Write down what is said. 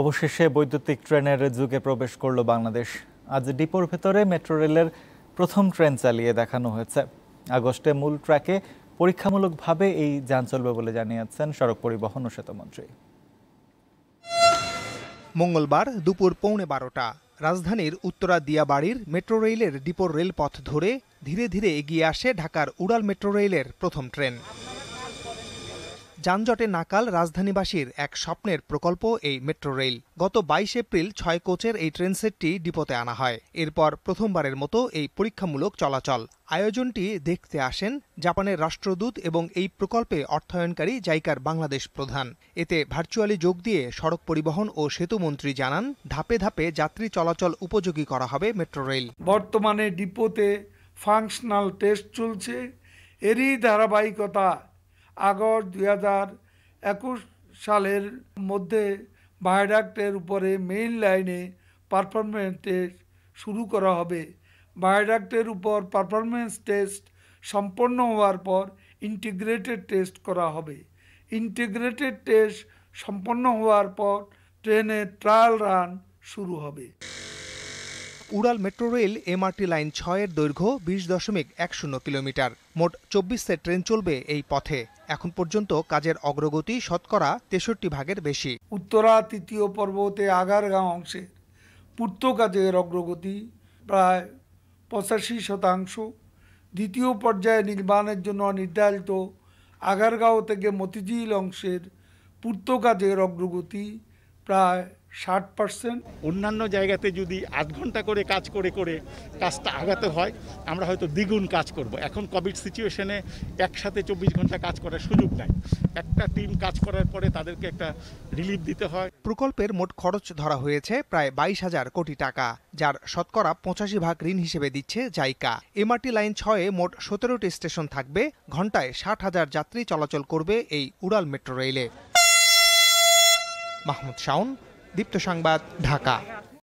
অবশেষে বৈদ্যুতিক ট্রেনের যুগে প্রবেশ করল বাংলাদেশ আজ ডিপোর ভেতরে মেট্রো রেলের প্রথম ট্রেন চালিয়ে দেখানো হয়েছে আগস্টে মূল ট্র্যাকে পরীক্ষামূলকভাবে এই যান চলবে বলে জানিয়েছেন সড়ক পরিবহন ও সেতুমন্ত্রী মঙ্গলবার দুপুর পৌনে বারোটা রাজধানীর উত্তরা দিয়াবাড়ির মেট্রো রেলের ডিপোর রেলপথ ধরে ধীরে ধীরে এগিয়ে আসে ঢাকার উড়াল মেট্রো রেলের প্রথম ট্রেন যানজটে নাকাল রাজধানীবাসীর এক স্বপ্নের প্রকল্প এই মেট্রো রেল গত বাইশ এপ্রিল ছয় কোচের এই ট্রেন সেটটি ডিপোতে আনা হয় এরপর প্রথমবারের মতো এই পরীক্ষামূলক চলাচল আয়োজনটি দেখতে আসেন জাপানের রাষ্ট্রদূত এবং এই প্রকল্পে অর্থায়নকারী জাইকার বাংলাদেশ প্রধান এতে ভার্চুয়ালি যোগ দিয়ে সড়ক পরিবহন ও সেতুমন্ত্রী জানান ধাপে ধাপে যাত্রী চলাচল উপযোগী করা হবে মেট্রো রেল বর্তমানে ডিপোতে ফাংশনাল টেস্ট চলছে এরই ধারাবাহিকতা আগস্ট দুই হাজার একুশ সালের মধ্যে বায়োডাক্টের উপরে মেইন লাইনে পারফরমেন্স টেস্ট শুরু করা হবে বায়োডাক্টের উপর পারফরমেন্স টেস্ট সম্পন্ন হওয়ার পর ইন্টিগ্রেটেড টেস্ট করা হবে ইন্টিগ্রেটেড টেস্ট সম্পন্ন হওয়ার পর ট্রেনের ট্রায়াল রান শুরু হবে উড়াল মেট্রো রেল এমআরটি লাইন ছয়ের দৈর্ঘ্য বিশ দশমিক এক শূন্য কিলোমিটার মোট চব্বিশ সেট ট্রেন চলবে এই পথে এখন পর্যন্ত কাজের অগ্রগতি শতকরা তেষট্টি ভাগের বেশি উত্তরা তৃতীয় পর্বতে আগারগাঁও অংশে পূর্ত কাজের অগ্রগতি প্রায় পঁচাশি শতাংশ দ্বিতীয় পর্যায়ে নির্মাণের জন্য নির্ধারিত আগারগাঁও থেকে মতিঝিল অংশের পূর্ত কাজের অগ্রগতি প্রায় ষাট পার্সেন্ট অন্যান্য জায়গাতে যদি আধ ঘন্টা করে কাজ করে করে কাজটা আগাতে হয় আমরা হয়তো দ্বিগুণ কাজ করব। এখন কোভিড সিচুয়েশনে একসাথে চব্বিশ ঘন্টা কাজ করার সুযোগ নাই একটা টিম কাজ করার পরে তাদেরকে একটা রিলিফ দিতে হয় প্রকল্পের মোট খরচ ধরা হয়েছে প্রায় বাইশ হাজার কোটি টাকা যার শতকরা পঁচাশি ভাগ ঋণ হিসেবে দিচ্ছে জাইকা এমআরটি লাইন ছয়ে মোট সতেরোটি স্টেশন থাকবে ঘন্টায় ষাট হাজার যাত্রী চলাচল করবে এই উড়াল মেট্রো রেলে মাহমুদ শাউন দীপ্ত সংবাদ ঢাকা